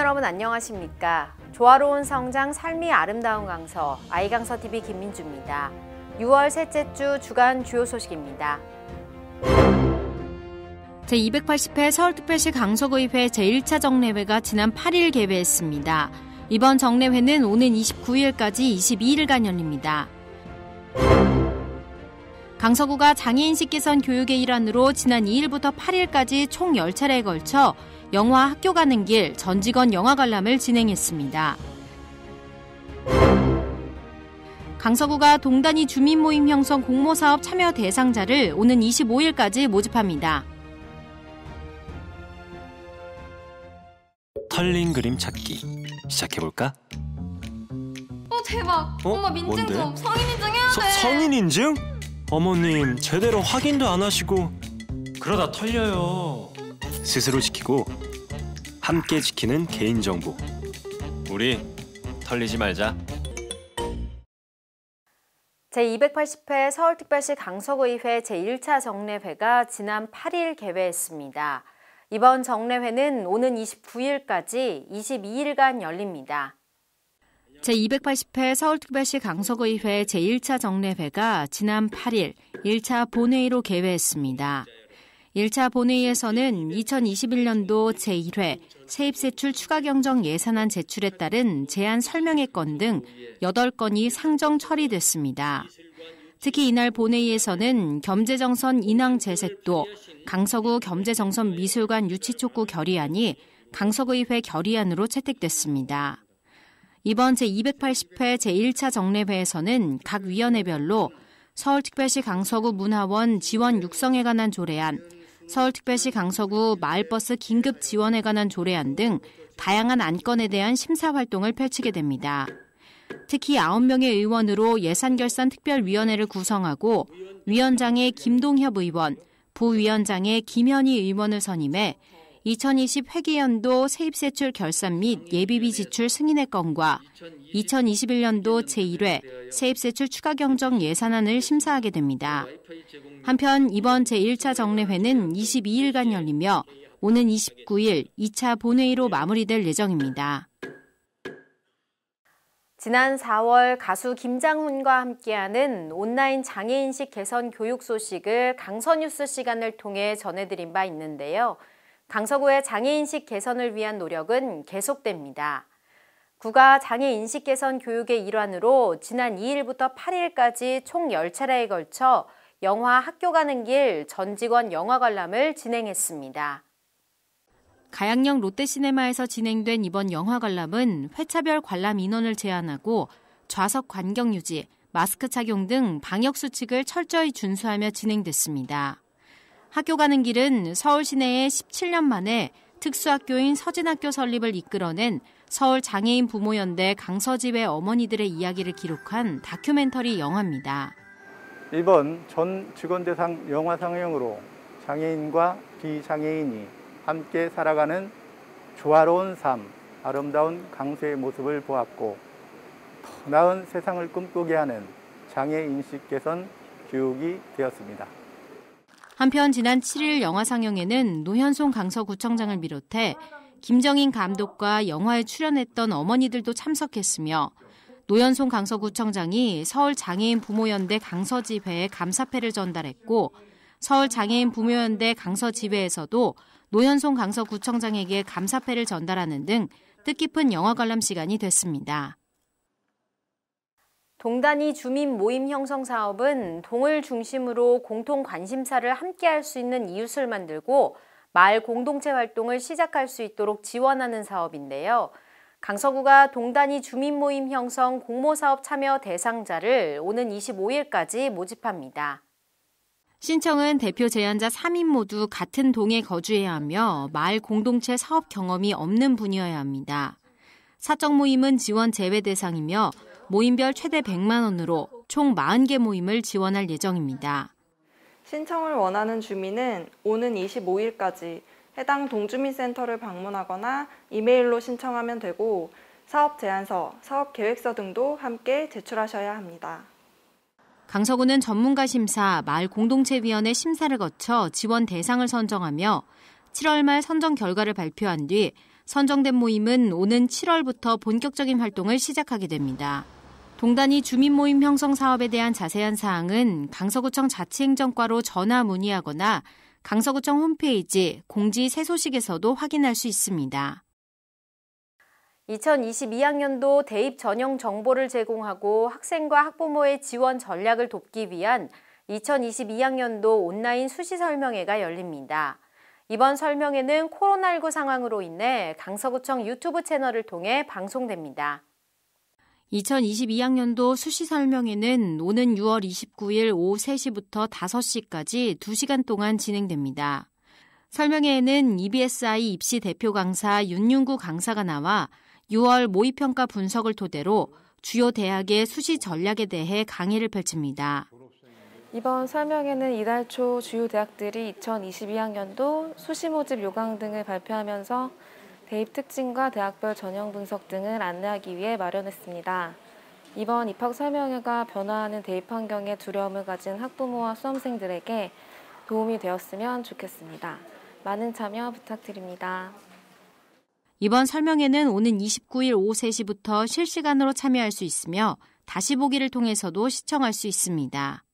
여러분 안녕하십니까? 조화로운 성장 삶이 아름다운 강서 아이강서TV 김민주입니다. 6월 셋째 주 주간 주요 소식입니다. 제280회 서울특별시 강서구의회 제1차 정례회가 지난 8일 개회했습니다. 이번 정례회는 오는 29일까지 22일간 열립니다. 강서구가 장애인식 개선 교육의 일환으로 지난 2일부터 8일까지 총 10차례에 걸쳐 영화 학교 가는 길 전직원 영화 관람을 진행했습니다. 강서구가 동단위 주민 모임 형성 공모 사업 참여 대상자를 오는 25일까지 모집합니다. 털린 그림 찾기 시작해볼까? 어 대박! 어? 엄마 민증 뭔데? 좀 성인 인증해야 서, 돼! 성인 인증? 어머님 제대로 확인도 안 하시고 그러다 털려요. 스스로 지키고 함께 지키는 개인정보 우리 털리지 말자 제280회 서울특별시 강서구의회 제1차 정례회가 지난 8일 개회했습니다. 이번 정례회는 오는 29일까지 22일간 열립니다. 제280회 서울특별시 강서구의회 제1차 정례회가 지난 8일 1차 본회의로 개회했습니다. 1차 본회의에서는 2021년도 제1회 세입세출 추가경정 예산안 제출에 따른 제안 설명의 건 등 8건이 상정 처리됐습니다. 특히 이날 본회의에서는 겸재정선 인왕 재색도 강서구 겸재정선 미술관 유치촉구 결의안이 강서구의회 결의안으로 채택됐습니다. 이번 제280회 제1차 정례회에서는 각 위원회별로 서울특별시 강서구 문화원 지원 육성에 관한 조례안, 서울특별시 강서구 마을버스 긴급 지원에 관한 조례안 등 다양한 안건에 대한 심사 활동을 펼치게 됩니다. 특히 9명의 의원으로 예산결산특별위원회를 구성하고 위원장의 김동협 의원, 부위원장의 김현희 의원을 선임해 2020 회계연도 세입세출 결산 및 예비비 지출 승인의 건과 2021년도 제1회 세입세출 추가 경정 예산안을 심사하게 됩니다. 한편 이번 제1차 정례회는 22일간 열리며 오는 29일 2차 본회의로 마무리될 예정입니다. 지난 4월 가수 김장훈과 함께하는 온라인 장애인식 개선 교육 소식을 강서뉴스 시간을 통해 전해드린 바 있는데요. 강서구의 장애인식 개선을 위한 노력은 계속됩니다. 구가 장애인식 개선 교육의 일환으로 지난 2일부터 8일까지 총 10차례에 걸쳐 영화 학교 가는 길 전직원 영화 관람을 진행했습니다. 가양역 롯데시네마에서 진행된 이번 영화 관람은 회차별 관람 인원을 제한하고 좌석 관경 유지, 마스크 착용 등 방역 수칙을 철저히 준수하며 진행됐습니다. 학교 가는 길은 서울 시내에 17년 만에 특수학교인 서진학교 설립을 이끌어낸 서울 장애인 부모연대 강서집의 어머니들의 이야기를 기록한 다큐멘터리 영화입니다. 이번 전 직원 대상 영화 상영으로 장애인과 비장애인이 함께 살아가는 조화로운 삶, 아름다운 강서의 모습을 보았고 더 나은 세상을 꿈꾸게 하는 장애 인식 개선 교육이 되었습니다. 한편 지난 7일 영화 상영에는 노현송 강서구청장을 비롯해 김정인 감독과 영화에 출연했던 어머니들도 참석했으며 노현송 강서구청장이 서울 장애인 부모연대 강서지회에 감사패를 전달했고 서울 장애인 부모연대 강서지회에서도 노현송 강서구청장에게 감사패를 전달하는 등 뜻깊은 영화 관람 시간이 됐습니다. 동단위 주민 모임 형성 사업은 동을 중심으로 공통 관심사를 함께 할 수 있는 이웃을 만들고 마을 공동체 활동을 시작할 수 있도록 지원하는 사업인데요. 강서구가 동단위 주민 모임 형성 공모사업 참여 대상자를 오는 25일까지 모집합니다. 신청은 대표 제안자 3인 모두 같은 동에 거주해야 하며 마을 공동체 사업 경험이 없는 분이어야 합니다. 사적 모임은 지원 제외 대상이며 모임별 최대 100만 원으로 총 40개 모임을 지원할 예정입니다. 신청을 원하는 주민은 오는 25일까지 해당 동주민센터를 방문하거나 이메일로 신청하면 되고 사업 제안서, 사업 계획서 등도 함께 제출하셔야 합니다. 강서구는 전문가 심사, 마을 공동체위원회 심사를 거쳐 지원 대상을 선정하며 7월 말 선정 결과를 발표한 뒤 선정된 모임은 오는 7월부터 본격적인 활동을 시작하게 됩니다. 동단이 주민 모임 형성 사업에 대한 자세한 사항은 강서구청 자치행정과로 전화 문의하거나 강서구청 홈페이지 공지 새 소식에서도 확인할 수 있습니다. 2022학년도 대입 전형 정보를 제공하고 학생과 학부모의 지원 전략을 돕기 위한 2022학년도 온라인 수시 설명회가 열립니다. 이번 설명회는 코로나19 상황으로 인해 강서구청 유튜브 채널을 통해 방송됩니다. 2022학년도 수시 설명회는 오는 6월 29일 오후 3시부터 5시까지 2시간 동안 진행됩니다. 설명회에는 EBSI 입시 대표 강사 윤윤구 강사가 나와 6월 모의평가 분석을 토대로 주요 대학의 수시 전략에 대해 강의를 펼칩니다. 이번 설명회는 이달 초 주요 대학들이 2022학년도 수시 모집 요강 등을 발표하면서 대입 특징과 대학별 전형 분석 등을 안내하기 위해 마련했습니다. 이번 입학 설명회가 변화하는 대입 환경에 두려움을 가진 학부모와 수험생들에게 도움이 되었으면 좋겠습니다. 많은 참여 부탁드립니다. 이번 설명회는 오는 29일 오후 3시부터 실시간으로 참여할 수 있으며 다시 보기를 통해서도 시청할 수 있습니다.